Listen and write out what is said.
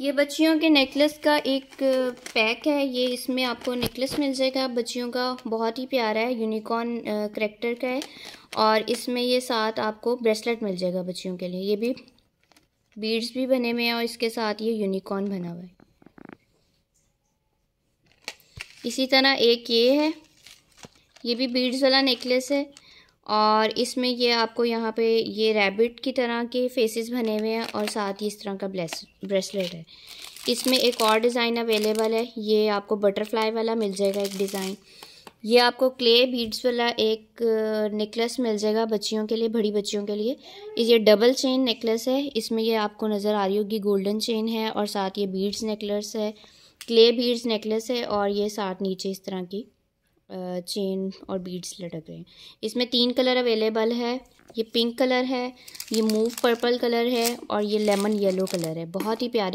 ये बच्चियों के नेकलेस का एक पैक है ये इसमें आपको नेकलेस मिल जाएगा बच्चियों का बहुत ही प्यारा है यूनिकॉर्न करेक्टर का है और इसमें ये साथ आपको ब्रेसलेट मिल जाएगा बच्चियों के लिए ये भी बीड्स भी बने हुए हैं और इसके साथ ये यूनिकॉर्न बना हुआ है इसी तरह एक ये है ये भी बीड्स वाला नेकलेस है और इसमें ये आपको यहाँ पे ये रैबिट की तरह के फेसेस बने हुए हैं और साथ ही इस तरह का ब्रेसलेट है इसमें एक और डिज़ाइन अवेलेबल है ये आपको बटरफ्लाई वाला मिल जाएगा एक डिज़ाइन ये आपको क्ले बीड्स वाला एक नेकलेस मिल जाएगा बच्चियों के लिए बड़ी बच्चियों के लिए ये डबल चेन नेकलेस है इसमें ये आपको नज़र आ रही होगी गोल्डन चेन है और साथ ये बीड्स नेकलेस है क्ले बीड्स नेकलेस है और ये साथ नीचे इस तरह की चेन और बीड्स लटक रहे हैं इसमें तीन कलर अवेलेबल है ये पिंक कलर है ये मूव पर्पल कलर है और ये लेमन येलो कलर है बहुत ही प्यारे